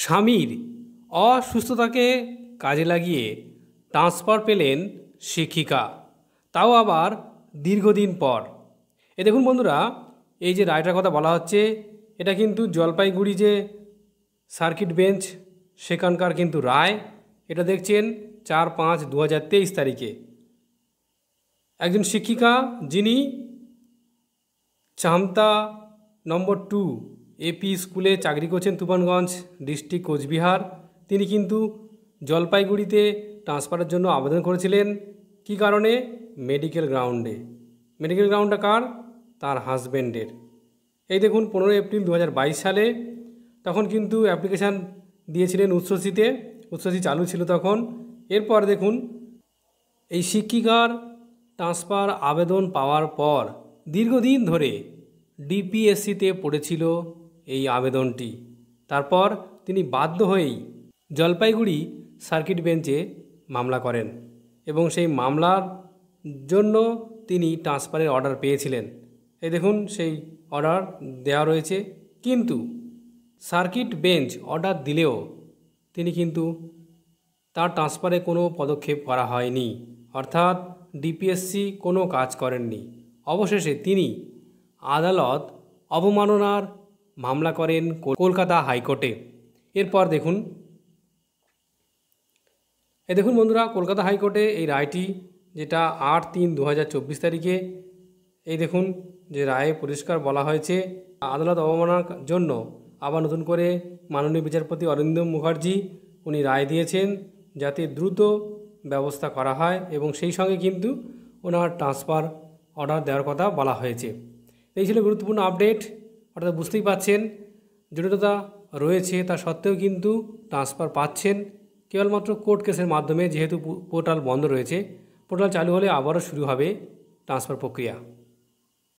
স্বামীর অসুস্থতাকে কাজে লাগিয়ে ট্রান্সফার পেলেন শিক্ষিকা তাও আবার দীর্ঘদিন পর এ দেখুন বন্ধুরা এই যে রায়টার কথা বলা হচ্ছে এটা কিন্তু জলপাইগুড়ি যে সার্কিট বেঞ্চ সেখানকার কিন্তু রায় এটা দেখছেন চার পাঁচ দু তারিখে একজন শিক্ষিকা যিনি চামতা নম্বর টু এপি স্কুলে চাকরি করছেন তুফানগঞ্জ ডিস্ট্রিক্ট কোচবিহার তিনি কিন্তু জলপাইগুড়িতে ট্রান্সফারের জন্য আবেদন করেছিলেন কি কারণে মেডিকেল গ্রাউন্ডে মেডিকেল গ্রাউন্ডটা কার তার হাজব্যান্ডের এই দেখুন পনেরোই এপ্রিল দু সালে তখন কিন্তু অ্যাপ্লিকেশান দিয়েছিলেন উচ্চশ্রীতে উচ্চশ্রী চালু ছিল তখন এরপর দেখুন এই শিক্ষিকার ট্রান্সফার আবেদন পাওয়ার পর দীর্ঘদিন ধরে ডিপিএসসিতে পড়েছিল এই আবেদনটি তারপর তিনি বাধ্য হয়েই জলপাইগুড়ি সার্কিট বেঞ্চে মামলা করেন এবং সেই মামলার জন্য তিনি ট্রান্সফারের অর্ডার পেয়েছিলেন এই দেখুন সেই অর্ডার দেওয়া রয়েছে কিন্তু সার্কিট বেঞ্চ অর্ডার দিলেও তিনি কিন্তু তার ট্রান্সফারে কোনো পদক্ষেপ করা হয়নি অর্থাৎ ডিপিএসসি কোনো কাজ করেননি অবশেষে তিনি আদালত অবমাননার মামলা করেন কলকাতা হাইকোর্টে এরপর দেখুন এ দেখুন বন্ধুরা কলকাতা হাইকোর্টে এই রায়টি যেটা আট তিন দু তারিখে এই দেখুন যে রায়ে পরিষ্কার বলা হয়েছে আদালত অবমাননার জন্য আবার নতুন করে মাননীয় বিচারপতি অরিন্দম মুখার্জি উনি রায় দিয়েছেন যাতে দ্রুত ব্যবস্থা করা হয় এবং সেই সঙ্গে কিন্তু ওনার ট্রান্সফার অর্ডার দেওয়ার কথা বলা হয়েছে এই ছিল গুরুত্বপূর্ণ আপডেট অর্থাৎ বুঝতেই পাচ্ছেন জটিলতা রয়েছে তা সত্ত্বেও কিন্তু ট্রান্সফার পাচ্ছেন কেবলমাত্র কোর্ট কেসের মাধ্যমে যেহেতু পোর্টাল বন্ধ রয়েছে পোর্টাল চালু হলে আবারও শুরু হবে ট্রান্সফার প্রক্রিয়া